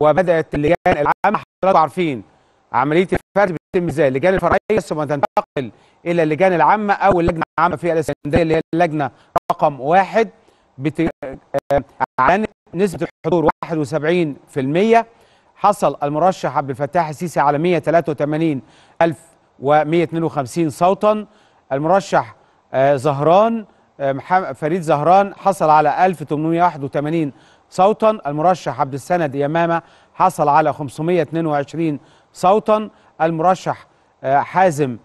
وبدات اللجان العامه حضراتكم عارفين عمليه الفرد بتتم ازاي اللجان الفرعيه ثم تنتقل الى اللجان العامه او اللجنه العامه في الاسكندريه اللي هي اللجنه رقم واحد بت... اعلنت آه، نسبه الحضور 71% حصل المرشح عبد الفتاح السيسي على 183152 صوتا المرشح آه، زهران آه، فريد زهران حصل على 1881 صوتا المرشح عبد السند يمامة حصل على 522 صوتا المرشح آه، حازم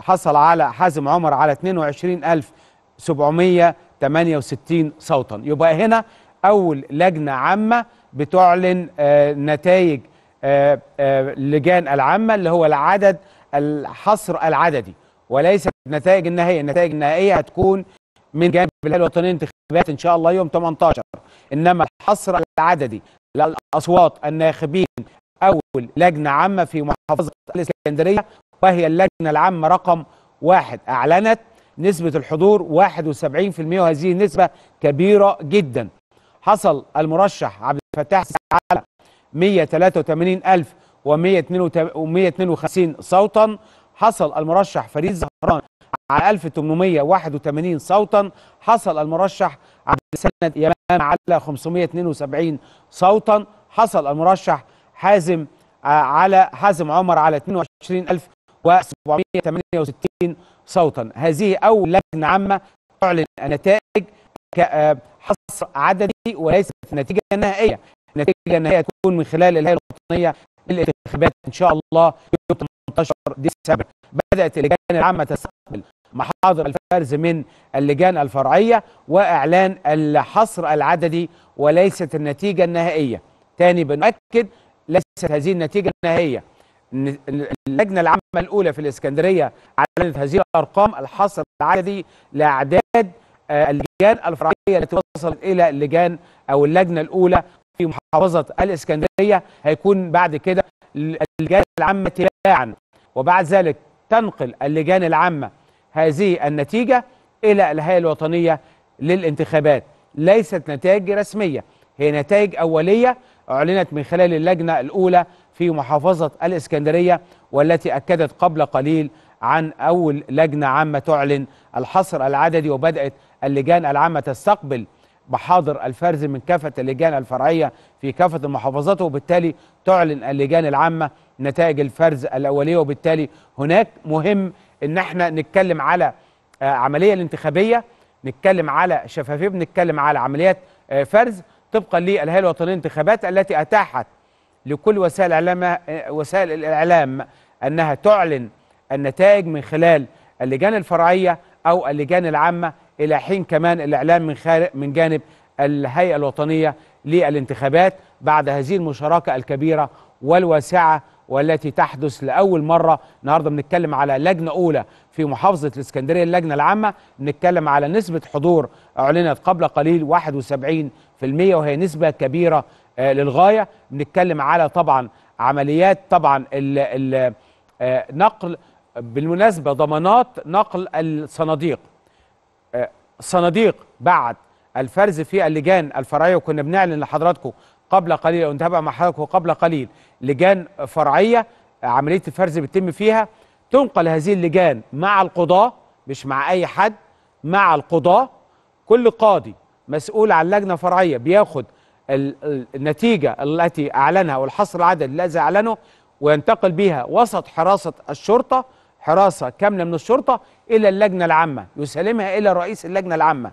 حصل على حازم عمر على 22768 صوتا يبقى هنا أول لجنة عامة بتعلن آه، نتائج اللجان آه، العامة اللي هو العدد الحصر العددي وليس النتائج النهائية النتائج النهائية هتكون من جانب الهيئة الوطنية الانتخابات ان شاء الله يوم 18 انما الحصر العددي للاصوات الناخبين اول لجنه عامه في محافظه الاسكندريه وهي اللجنه العامه رقم واحد اعلنت نسبه الحضور 71% وهذه نسبه كبيره جدا حصل المرشح عبد الفتاح على 183152 صوتا حصل المرشح فريد زهران على 1881 صوتا حصل المرشح عبد السند يمام على 572 صوتا حصل المرشح حازم آه، على حازم عمر على 22768 صوتا هذه أول لجنة عامة تعلن النتائج آه، حصر عددي وليست نتيجة نهائية النتيجة النهائية تكون من خلال الهيئة الوطنية للانتخابات إن شاء الله يوم 18 ديسمبر بدأت اللجان العامة تستقبل محاضر الفرز من اللجان الفرعية وإعلان الحصر العددي وليست النتيجة النهائية تاني بنؤكد ليست هذه النتيجة النهائية اللجنة العامة الأولى في الإسكندرية أعلنت هذه الأرقام الحصر العددي لأعداد آه، اللجان الفرعية التي وصلت إلى اللجان أو اللجنة الأولى في محافظة الإسكندرية هيكون بعد كده اللجان العامة تباعا وبعد ذلك تنقل اللجان العامة هذه النتيجة إلى الهيئة الوطنية للانتخابات ليست نتائج رسمية هي نتائج أولية أعلنت من خلال اللجنة الأولى في محافظة الإسكندرية والتي أكدت قبل قليل عن أول لجنة عامة تعلن الحصر العددي وبدأت اللجان العامة تستقبل بحاضر الفرز من كافة اللجان الفرعية في كافة المحافظات وبالتالي تعلن اللجان العامة نتائج الفرز الأولية وبالتالي هناك مهم ان احنا نتكلم على آه، عمليه الانتخابيه نتكلم على شفافيه بنتكلم على عمليات آه، فرز طبقا للهيئه الوطنيه للانتخابات التي اتاحت لكل وسائل الاعلام آه، وسائل الاعلام انها تعلن النتائج من خلال اللجان الفرعيه او اللجان العامه الى حين كمان الاعلام من من جانب الهيئه الوطنيه للانتخابات بعد هذه المشاركه الكبيره والواسعه والتي تحدث لأول مرة النهاردة بنتكلم على لجنة أولى في محافظة الإسكندرية اللجنة العامة بنتكلم على نسبة حضور أعلنت قبل قليل 71% وهي نسبة كبيرة آه، للغاية بنتكلم على طبعا عمليات طبعا ال ال آه، نقل بالمناسبة ضمانات نقل الصناديق آه، صناديق بعد الفرز في اللجان الفرعيه وكنا بنعلن لحضراتكم قبل قليل او نتابع مع حضراتكم قبل قليل لجان فرعيه عمليه الفرز بتتم فيها تنقل هذه اللجان مع القضاه مش مع اي حد مع القضاه كل قاضي مسؤول عن لجنه فرعيه بياخد النتيجه التي اعلنها والحصر العدد الذي اعلنه وينتقل بها وسط حراسه الشرطه حراسه كامله من الشرطه الى اللجنه العامه يسلمها الى رئيس اللجنه العامه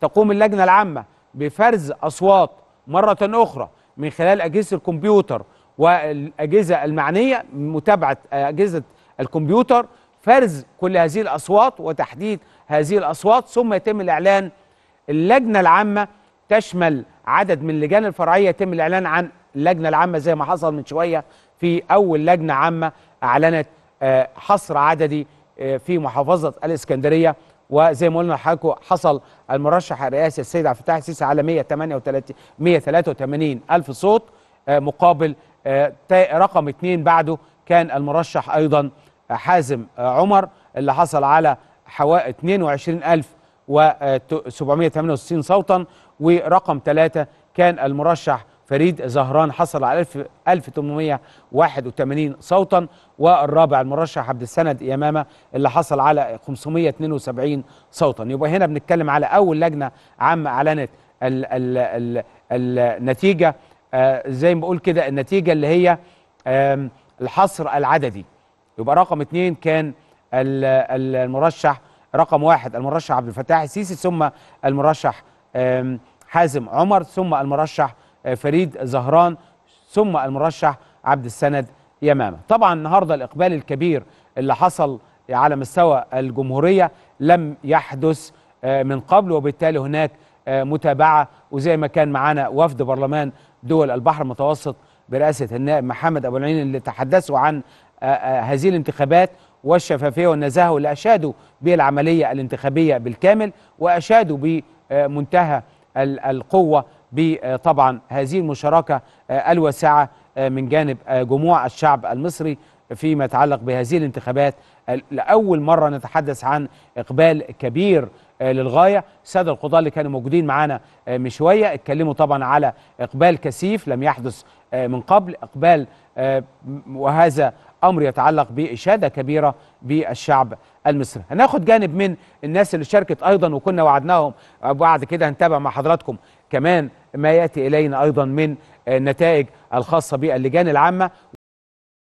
تقوم اللجنه العامه بفرز اصوات مره اخرى من خلال اجهزه الكمبيوتر والاجهزه المعنيه متابعه اجهزه الكمبيوتر فرز كل هذه الاصوات وتحديد هذه الاصوات ثم يتم الاعلان اللجنه العامه تشمل عدد من اللجان الفرعيه يتم الاعلان عن اللجنه العامه زي ما حصل من شويه في اول لجنه عامه اعلنت آه، حصر عددي آه، في محافظه الاسكندريه وزي ما قلنا لحضراتكم حصل المرشح الرئاسي السيد عبد الفتاح السيسي على 183 183 الف صوت آه، مقابل رقم اثنين بعده كان المرشح أيضا حازم عمر اللي حصل على حوالي 22768 صوتا ورقم ثلاثة كان المرشح فريد زهران حصل على 1881 صوتا والرابع المرشح عبد السند يمامه اللي حصل على 572 صوتا يبقى هنا بنتكلم على اول لجنه عامه اعلنت النتيجه آه، زي ما بقول كده النتيجه اللي هي الحصر العددي يبقى رقم اثنين كان المرشح رقم واحد المرشح عبد الفتاح السيسي ثم المرشح حازم عمر ثم المرشح آه، فريد زهران ثم المرشح عبد السند يمامه طبعا النهارده الاقبال الكبير اللي حصل على مستوى الجمهوريه لم يحدث آه، من قبل وبالتالي هناك آه، متابعه وزي ما كان معانا وفد برلمان دول البحر المتوسط برئاسه النائب محمد ابو العين اللي تحدثوا عن آه، آه، هذه الانتخابات والشفافيه والنزاهه واللي اشادوا بالعمليه الانتخابيه بالكامل واشادوا بمنتهى القوه بطبعا هذه المشاركه الواسعه من جانب جموع الشعب المصري فيما يتعلق بهذه الانتخابات لأول مرة نتحدث عن إقبال كبير آه، للغايه الساده القضاه اللي كانوا موجودين معانا آه، من شويه اتكلموا طبعا على اقبال كثيف لم يحدث آه، من قبل اقبال وهذا امر يتعلق باشاده كبيره بالشعب المصري هناخد جانب من الناس اللي شاركت ايضا وكنا وعدناهم بعد كده هنتابع مع حضراتكم كمان ما ياتي الينا ايضا من النتائج الخاصه باللجان العامه